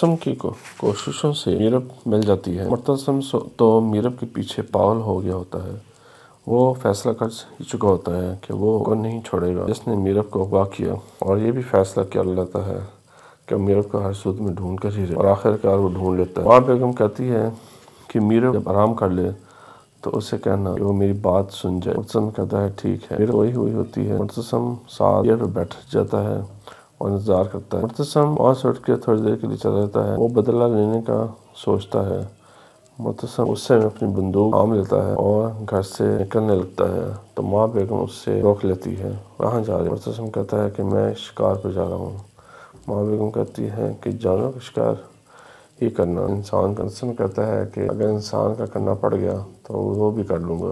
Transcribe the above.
किस्म की को, कोशिशों से मीरब मिल जाती है मुतसम तो मीरब के पीछे पावल हो गया होता है वो फैसला कर चुका होता है कि वो को नहीं छोड़ेगा जिसने मीरब को अगवा किया और ये भी फैसला कर लेता है कि मीरब को हर सूद में ढूंढ कर ही रहे और आखिरकार वो ढूंढ लेता है वहाँ बेगम कहती है कि मीरब जब आराम कर ले तो उसे कहना कि वो मेरी बात सुन जाए मुतसम कहता है ठीक है फिर वही हुई होती है मुतसम साथ बैठ जाता है और इंतज़ार करता है मुतसम और सड़क के थोड़ी देर के लिए चला जाता है वो बदला लेने का सोचता है मुतसम गुस्से में अपनी बंदूक आम लेता है और घर से निकलने लगता है तो माँ बेगम उससे रोक लेती है कहाँ जा रही है मुतसम कहता है कि मैं शिकार पर जा रहा हूँ माँ बेगम कहती है कि जानवर का शिकार ही करना इंसान कंसन करता है कि अगर इंसान का करना पड़ गया तो वो भी कर लूँगा